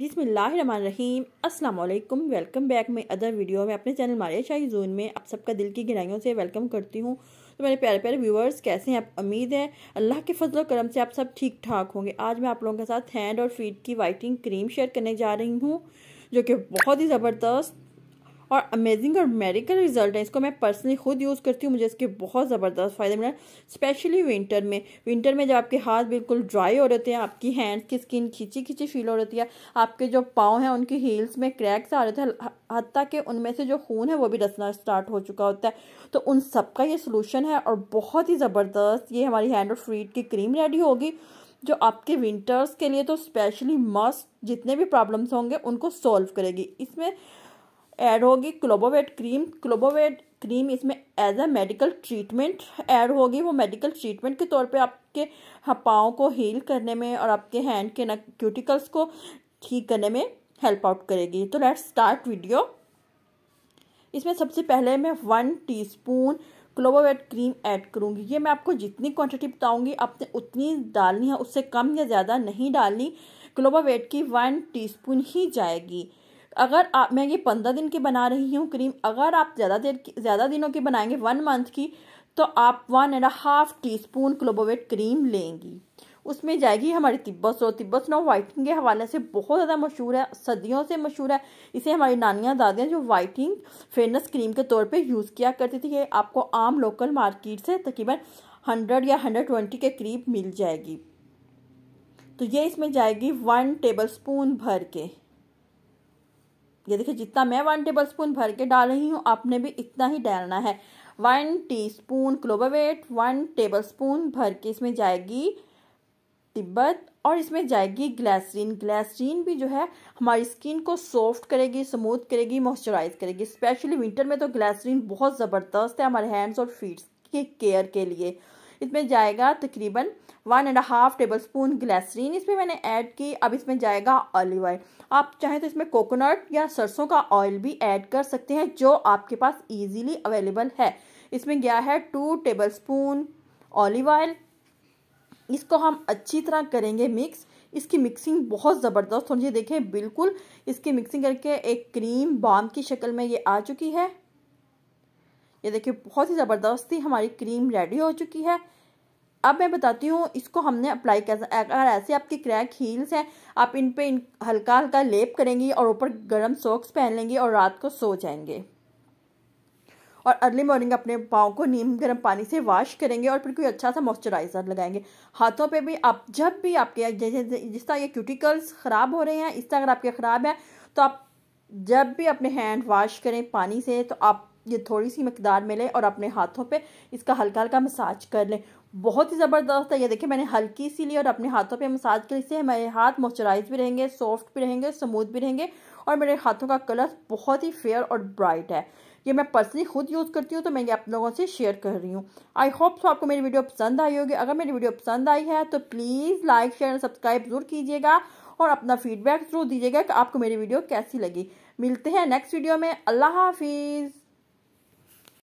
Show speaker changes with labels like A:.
A: बिसमीम अस्सलाम वालेकुम वेलकम बैक में अदर वीडियो में अपने चैनल मारे शाही जून में आप सबका दिल की गहराइयों से वेलकम करती हूँ तो मेरे प्यारे प्यारे व्यूवर्स कैसे हैं आप उम्मीद है अल्लाह के फजल करम से आप सब ठीक ठाक होंगे आज मैं आप लोगों के साथ हैंड और फीट की वाइटिंग क्रीम शेयर करने जा रही हूँ जो कि बहुत ही ज़बरदस्त और अमेजिंग और मेडिकल रिजल्ट है इसको मैं पर्सनली खुद यूज़ करती हूँ मुझे इसके बहुत ज़बरदस्त फ़ायदे मिला स्पेशली विंटर में विंटर में जब आपके हाथ बिल्कुल ड्राई हो रहे हैं आपकी हैंड्स की स्किन खींची खींची फील हो रही है आपके जो पाँव हैं उनकी हील्स में क्रैक्स आ रहे थे हती कि उनमें से जो खून है वो भी रसना स्टार्ट हो चुका होता है तो उन सब का ये सोलूशन है और बहुत ही ज़बरदस्त ये हमारी हैंड और फ्रीट की क्रीम रेडी होगी जो आपके विंटर्स के लिए तो स्पेशली मस्ट जितने भी प्रॉब्लम्स होंगे उनको सॉल्व करेगी इसमें ऐड होगी क्लोबोवेट क्रीम क्लोबोवेट क्रीम इसमें as a medical treatment add होगी वो मेडिकल ट्रीटमेंट के तौर पे आपके हपाओं को हील करने में और आपके हैंड के नक क्यूटिकल्स को ठीक करने में हेल्प आउट करेगी तो लेट्स स्टार्ट वीडियो इसमें सबसे पहले मैं one teaspoon clobevate cream add करूँगी ये मैं आपको जितनी क्वांटिटी बताऊँगी आपने उतनी डालनी है उससे कम या ज़्यादा नहीं डालनी क्लोबोवेट की वन टीस्पून ही जाएगी अगर आप मैं ये पंद्रह दिन की बना रही हूँ क्रीम अगर आप ज़्यादा देर ज़्यादा दिनों की बनाएंगे वन मंथ की तो आप one and half teaspoon clobevate cream लेंगी उसमें जाएगी हमारी तिब्बत सो तिब्बत नौ वाइटिंग के हवाले से बहुत ज़्यादा मशहूर है सदियों से मशहूर है इसे हमारी नानियाँ दादियाँ जो वाइटिंग फेनस क्रीम के तौर पे यूज़ किया करती थी ये आपको आम लोकल मार्केट से तकरीबन हंड्रेड या हंड्रेड ट्वेंटी के करीब मिल जाएगी तो ये इसमें जाएगी वन टेबल स्पून भर के ये देखिए जितना मैं वन टेबल स्पून भर के डाल रही हूँ आपने भी इतना ही डालना है one teaspoon clobevate one tablespoon भर के इसमें जाएगी तिब्बत और इसमें जाएगी ग्लैसरीन ग्लैसरीन भी जो है हमारी स्किन को सॉफ्ट करेगी स्मूथ करेगी मॉइस्चराइज करेगी स्पेशली विंटर में तो ग्लैसरीन बहुत ज़बरदस्त है हमारे हैंड्स और फीट्स के केयर के लिए इसमें जाएगा तकरीबन one and half tablespoon glycerine इसमें मैंने ऐड की अब इसमें जाएगा ऑलिव ऑयल आप चाहें तो इसमें कोकोनट या सरसों का ऑयल भी ऐड कर सकते हैं जो आपके पास ईजीली अवेलेबल है इसमें गया है two tablespoon olive oil इसको हम अच्छी तरह करेंगे मिक्स इसकी मिक्सिंग बहुत ज़बरदस्त होनी चाहिए देखें बिल्कुल इसकी मिक्सिंग करके एक क्रीम बाम की शक्ल में ये आ चुकी है ये देखिए बहुत ही ज़बरदस्ती हमारी क्रीम रेडी हो चुकी है अब मैं बताती हूँ इसको हमने अप्लाई कैसे अगर ऐसे आपकी क्रैक हील्स हैं आप इन पे इन हल्का हल्का लेप करेंगी और ऊपर गर्म सॉक्स पहन लेंगी और रात को सो जाएंगे और अर्ली मॉर्निंग अपने पाँव को नीम गर्म पानी से वॉश करेंगे और फिर कोई अच्छा सा मॉइस्चराइज़र लगाएंगे हाथों पे भी आप जब भी आपके जैसे जिस तरह ये क्यूटिकल्स ख़राब हो रहे हैं इस तरह अगर आपके ख़राब है तो आप जब भी अपने हैंड वॉश करें पानी से तो आप ये थोड़ी सी मकदार में लें और अपने हाथों पे इसका हल्का हल्का मसाज कर लें बहुत ही ज़बरदस्त है ये देखिए मैंने हल्की सी ली और अपने हाथों पे मसाज कर इससे मेरे हाथ मॉइस्चराइज भी रहेंगे सॉफ्ट भी रहेंगे स्मूथ भी रहेंगे और मेरे हाथों का कलर बहुत ही फेयर और ब्राइट है ये मैं पर्सनली खुद यूज़ करती हूँ तो मैं ये आप लोगों से शेयर कर रही हूँ आई होप सो आपको मेरी वीडियो पसंद आई होगी अगर मेरी वीडियो पसंद आई है तो प्लीज़ लाइक शेयर और सब्सक्राइब ज़रूर कीजिएगा और अपना फीडबैक ज़रूर दीजिएगा कि आपको मेरी वीडियो कैसी लगी मिलते हैं नेक्स्ट वीडियो में अल्लाह हाफिज़